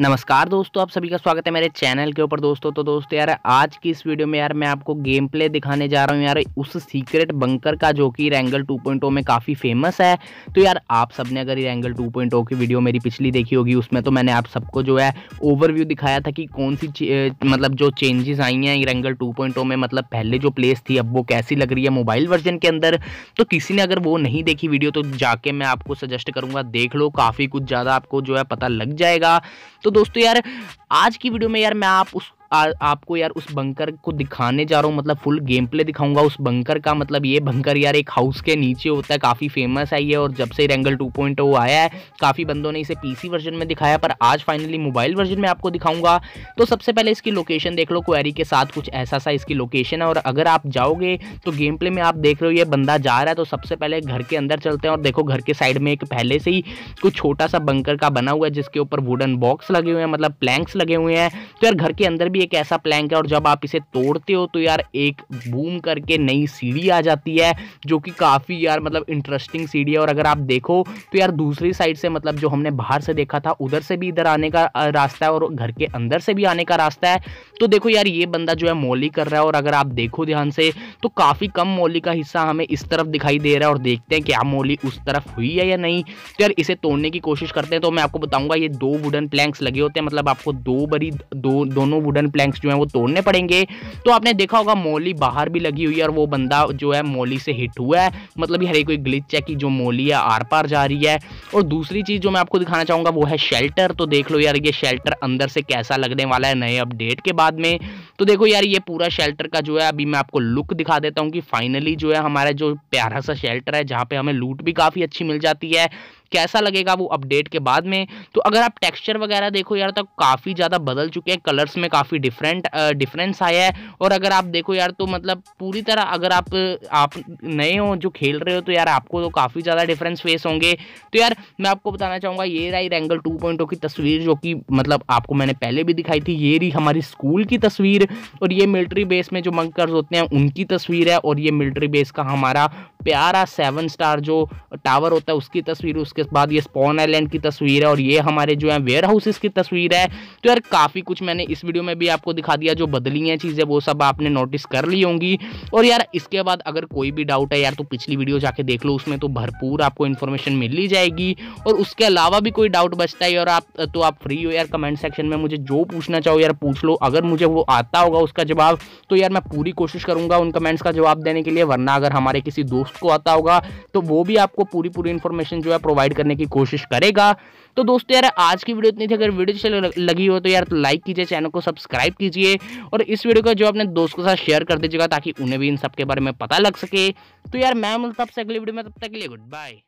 नमस्कार दोस्तों आप सभी का स्वागत है मेरे चैनल के ऊपर दोस्तों तो दोस्तों यार आज की इस वीडियो में यार मैं आपको गेम प्ले दिखाने जा रहा हूँ यार उस सीक्रेट बंकर का जो कि रैंगल 2.0 में काफ़ी फेमस है तो यार आप सब ने अगर रैंगल 2.0 की वीडियो मेरी पिछली देखी होगी उसमें तो मैंने आप सबको जो है ओवरव्यू दिखाया था कि कौन सी मतलब जो चेंजेस आई हैं रैंगल टू oh में मतलब पहले जो प्लेस थी अब वो कैसी लग रही है मोबाइल वर्जन के अंदर तो किसी ने अगर वो नहीं देखी वीडियो तो जाके मैं आपको सजेस्ट करूँगा देख लो काफ़ी कुछ ज़्यादा आपको जो है पता लग जाएगा तो दोस्तों यार आज की वीडियो में यार मैं आप उस आ, आपको यार उस बंकर को दिखाने जा रहा हूँ मतलब फुल गेम प्ले दिखाऊंगा उस बंकर का मतलब ये बंकर यार एक हाउस के नीचे होता है काफ़ी फेमस है ये और जब से रेंगल टू पॉइंट आया है काफ़ी बंदों ने इसे पीसी वर्जन में दिखाया पर आज फाइनली मोबाइल वर्जन में आपको दिखाऊंगा तो सबसे पहले इसकी लोकेशन देख लो क्वेरी के साथ कुछ ऐसा सा इसकी लोकेशन है और अगर आप जाओगे तो गेम प्ले में आप देख रहे हो ये बंदा जा रहा है तो सबसे पहले घर के अंदर चलते हैं और देखो घर के साइड में एक पहले से ही कुछ छोटा सा बंकर का बना हुआ है जिसके ऊपर वुडन बॉक्स लगे हुए हैं मतलब प्लैंक्स लगे हुए हैं तो यार घर के अंदर भी भी एक ऐसा प्लैंक है और जब आप इसे तोड़ते हो तो यार एक बूम करके नई सीढ़ी आ जाती है जो कि काफ़ी यार मतलब इंटरेस्टिंग सीढ़ी है और अगर आप देखो तो यार दूसरी साइड से मतलब जो हमने बाहर से देखा था उधर से भी इधर आने का रास्ता है और घर के अंदर से भी आने का रास्ता है तो देखो यार ये बंदा जो है मोली कर रहा है और अगर आप देखो ध्यान से तो काफ़ी कम मोली का हिस्सा हमें इस तरफ दिखाई दे रहा है और देखते हैं क्या मोली उस तरफ हुई है या नहीं तो यार इसे तोड़ने की कोशिश करते हैं तो मैं आपको बताऊंगा ये दो वुडन प्लैंक्स लगे होते हैं मतलब आपको दो बरी दो दोनों वुडन वुडन प्लैंक्स जो है वो तोड़ने पड़ेंगे तो आपने देखा होगा मोली बाहर भी लगी हुई है और वो बंदा जो है मोली से हिट हुआ है मतलब ये हर कोई ग्लिच है कि जो मोली है आर पार जा रही है और दूसरी चीज़ जो मैं आपको दिखाना चाहूंगा वो है शेल्टर तो देख लो यार ये शेल्टर अंदर से कैसा लगने वाला है नए अपडेट के बाद में तो देखो यार ये पूरा शेल्टर का जो है अभी मैं आपको लुक दिखा देता हूँ कि फाइनली जो है हमारा जो प्यारा सा शेल्टर है जहाँ पे हमें लूट भी काफ़ी अच्छी मिल जाती है कैसा लगेगा वो अपडेट के बाद में तो अगर आप टेक्स्चर वगैरह देखो यार तो काफ़ी ज़्यादा बदल चुके हैं कलर्स में काफ़ी डिफरेंट डिफरेंस आया है और अगर आप देखो यार तो मतलब पूरी तरह अगर आप आप नए हो जो खेल रहे हो तो यार आपको तो काफ़ी ज़्यादा डिफरेंस फेस होंगे तो यार मैं आपको बताना चाहूँगा ये रही रेंगल टू की तस्वीर जो कि मतलब आपको मैंने पहले भी दिखाई थी ये रही हमारी स्कूल की तस्वीर और ये मिलिट्री बेस में जो मंकर्स होते हैं उनकी तस्वीर है और ये मिलिट्री बेस का हमारा प्यारा सेवन स्टार जो टावर होता है उसकी तस्वीर उसके बाद ये स्पॉन आइलैंड की तस्वीर है और ये हमारे जो है वेयर हाउसेस की तस्वीर है तो यार काफ़ी कुछ मैंने इस वीडियो में भी आपको दिखा दिया जो बदली हैं चीज़ें वो सब आपने नोटिस कर ली होंगी और यार इसके बाद अगर कोई भी डाउट है यार तो पिछली वीडियो जाके देख लो उसमें तो भरपूर आपको इन्फॉर्मेशन मिल ही जाएगी और उसके अलावा भी कोई डाउट बचता है और आप तो आप फ्री हो यार कमेंट सेक्शन में मुझे जो पूछना चाहो यार पूछ लो अगर मुझे वो आता होगा उसका जवाब तो यार मैं पूरी कोशिश करूँगा उन कमेंट्स का जवाब देने के लिए वरना अगर हमारे किसी दोस्त उसको आता होगा तो वो भी आपको पूरी पूरी इन्फॉर्मेशन जो है प्रोवाइड करने की कोशिश करेगा तो दोस्तों यार आज की वीडियो इतनी थी अगर वीडियो अच्छी लगी हो तो यार तो लाइक कीजिए चैनल को सब्सक्राइब कीजिए और इस वीडियो को जो अपने दोस्त के साथ शेयर कर दीजिएगा ताकि उन्हें भी इन सबके बारे में पता लग सके तो यार मैं मिलता आपसे अगली वीडियो में तब तक के लिए गुड बाय